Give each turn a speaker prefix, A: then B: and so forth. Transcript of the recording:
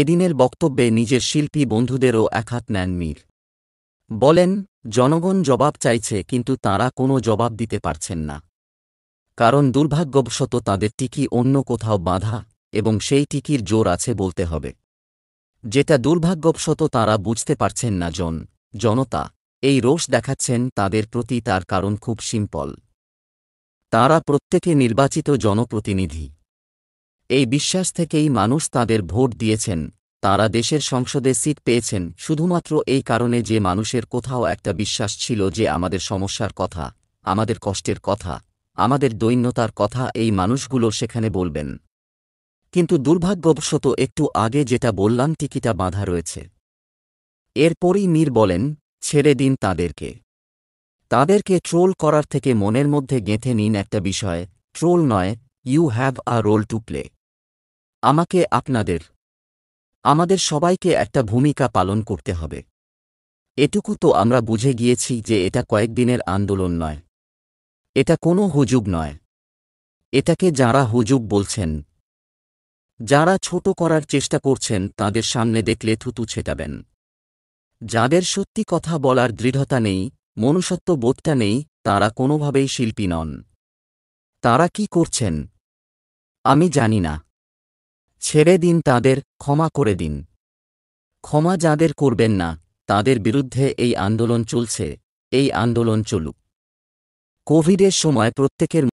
A: এদিনের বক্তব্যে নিজের শিল্পী বন্ধুদেরও একহাত নেন মীর বলেন জনগণ জবাব চাইছে কিন্তু তাঁরা কোনো জবাব দিতে পারছেন না কারণ দুর্ভাগ্যবশত তাঁদের টিকি অন্য কোথাও বাঁধা এবং সেই টিকির জোর আছে বলতে হবে যেটা দুর্ভাগ্যবশত তাঁরা বুঝতে পারছেন না জন জনতা এই রোষ দেখাচ্ছেন তাদের প্রতি তার কারণ খুব সিম্পল তারা প্রত্যেকে নির্বাচিত জনপ্রতিনিধি এই বিশ্বাস থেকেই মানুষ তাদের ভোট দিয়েছেন তারা দেশের সংসদে সিট পেয়েছেন শুধুমাত্র এই কারণে যে মানুষের কোথাও একটা বিশ্বাস ছিল যে আমাদের সমস্যার কথা আমাদের কষ্টের কথা আমাদের দৈন্যতার কথা এই মানুষগুলো সেখানে বলবেন কিন্তু দুর্ভাগ্যবশত একটু আগে যেটা বললাম টিকিটা বাঁধা রয়েছে এরপরই মীর বলেন ছেড়ে দিন তাদেরকে তাদেরকে ট্রোল করার থেকে মনের মধ্যে গেঁথে নিন একটা বিষয় ট্রোল নয় you have a role to play আমাকে আপনাদের আমাদের সবাইকে একটা ভূমিকা পালন করতে হবে এটুকু তো আমরা বুঝে গিয়েছি যে এটা কয়েকদিনের আন্দোলন নয় এটা কোনো হুজুগ নয় এটাকে যারা হুজুগ বলছেন যারা ছোট করার চেষ্টা করছেন তাদের সামনে দেখলে থুতু ছেটাবেন যাদের সত্যি কথা বলার দৃঢ়তা নেই মনুষ্যত্ব বোধটা নেই তারা কোনোভাবেই শিল্পী নন তারা কি করছেন আমি জানি না ছেড়ে দিন তাদের ক্ষমা করে দিন ক্ষমা যাদের করবেন না তাদের বিরুদ্ধে এই আন্দোলন চলছে এই আন্দোলন চলুক কোভিডের সময় প্রত্যেকের